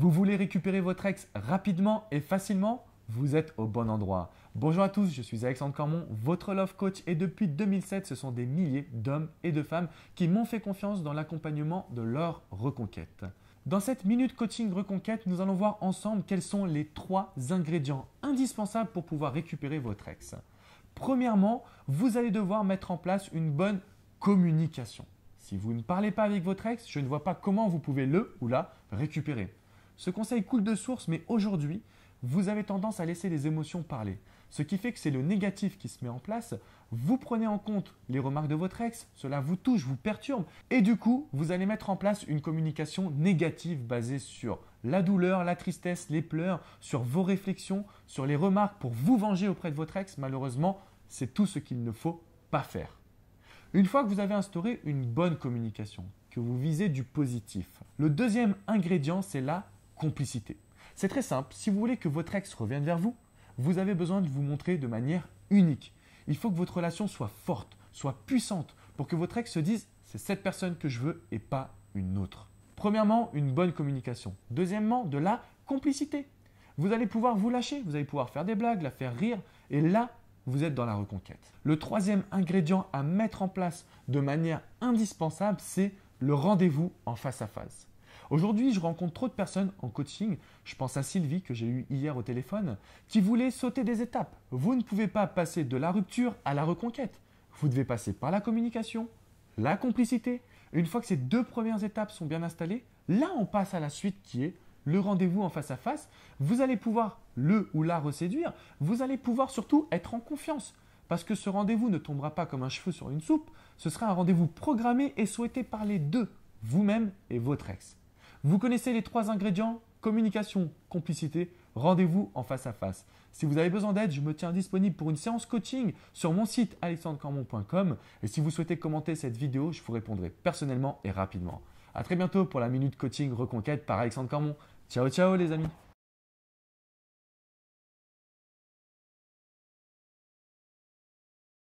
Vous voulez récupérer votre ex rapidement et facilement Vous êtes au bon endroit. Bonjour à tous, je suis Alexandre Cormon, votre love coach et depuis 2007, ce sont des milliers d'hommes et de femmes qui m'ont fait confiance dans l'accompagnement de leur reconquête. Dans cette minute coaching reconquête, nous allons voir ensemble quels sont les trois ingrédients indispensables pour pouvoir récupérer votre ex. Premièrement, vous allez devoir mettre en place une bonne communication. Si vous ne parlez pas avec votre ex, je ne vois pas comment vous pouvez le ou la récupérer. Ce conseil coule de source, mais aujourd'hui, vous avez tendance à laisser les émotions parler. Ce qui fait que c'est le négatif qui se met en place. Vous prenez en compte les remarques de votre ex, cela vous touche, vous perturbe. Et du coup, vous allez mettre en place une communication négative basée sur la douleur, la tristesse, les pleurs, sur vos réflexions, sur les remarques pour vous venger auprès de votre ex. Malheureusement, c'est tout ce qu'il ne faut pas faire. Une fois que vous avez instauré une bonne communication, que vous visez du positif, le deuxième ingrédient, c'est la complicité. C'est très simple, si vous voulez que votre ex revienne vers vous, vous avez besoin de vous montrer de manière unique. Il faut que votre relation soit forte, soit puissante, pour que votre ex se dise c'est cette personne que je veux et pas une autre. Premièrement, une bonne communication. Deuxièmement, de la complicité. Vous allez pouvoir vous lâcher, vous allez pouvoir faire des blagues, la faire rire, et là, vous êtes dans la reconquête. Le troisième ingrédient à mettre en place de manière indispensable, c'est le rendez-vous en face à face. Aujourd'hui, je rencontre trop de personnes en coaching, je pense à Sylvie que j'ai eue hier au téléphone, qui voulait sauter des étapes. Vous ne pouvez pas passer de la rupture à la reconquête. Vous devez passer par la communication, la complicité. Une fois que ces deux premières étapes sont bien installées, là on passe à la suite qui est le rendez-vous en face à face, vous allez pouvoir le ou la reséduire, vous allez pouvoir surtout être en confiance. Parce que ce rendez-vous ne tombera pas comme un cheveu sur une soupe, ce sera un rendez-vous programmé et souhaité par les deux, vous-même et votre ex. Vous connaissez les trois ingrédients communication, complicité, rendez-vous en face à face. Si vous avez besoin d'aide, je me tiens disponible pour une séance coaching sur mon site alexandrecormon.com et si vous souhaitez commenter cette vidéo, je vous répondrai personnellement et rapidement. À très bientôt pour la minute coaching reconquête par Alexandre Cormon. Ciao ciao les amis.